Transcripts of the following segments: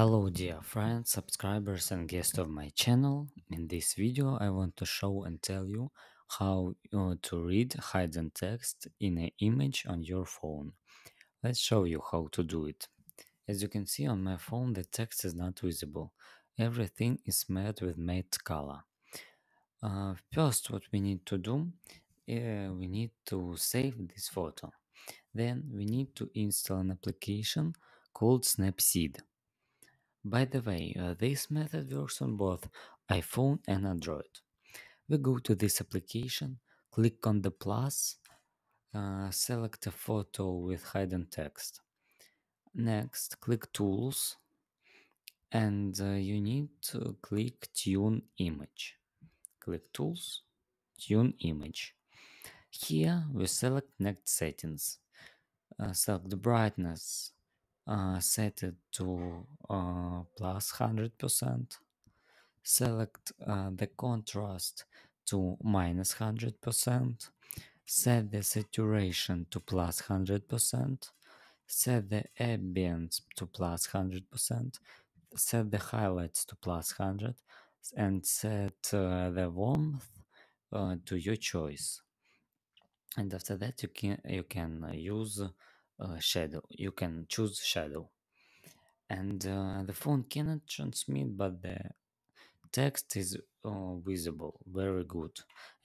Hello dear friends, subscribers and guests of my channel. In this video I want to show and tell you how uh, to read hidden text in an image on your phone. Let's show you how to do it. As you can see on my phone the text is not visible. Everything is made with matte color. Uh, first what we need to do, uh, we need to save this photo. Then we need to install an application called Snapseed. By the way, uh, this method works on both iPhone and Android. We go to this application, click on the plus, uh, select a photo with hidden text. Next, click Tools, and uh, you need to click Tune Image. Click Tools, Tune Image. Here we select Next Settings. Uh, select the brightness, uh, set it to uh, plus 100%, select uh, the contrast to minus 100%, set the saturation to plus 100%, set the ambience to plus 100%, set the highlights to plus 100, and set uh, the warmth to your choice. And after that, you can you can use uh, shadow. You can choose shadow, and uh, the phone cannot transmit, but the text is uh, visible. Very good,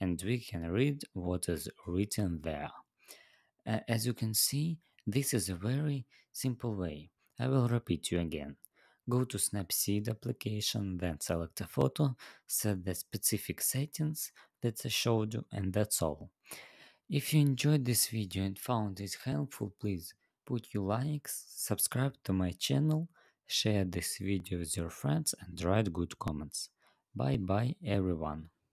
and we can read what is written there. as you can see, this is a very simple way. I will repeat you again. Go to Snapseed application, then select a photo, set the specific settings that I showed you, and that's all. If you enjoyed this video and found it helpful, please put your likes, subscribe to my channel, share this video with your friends and write good comments. Bye bye everyone.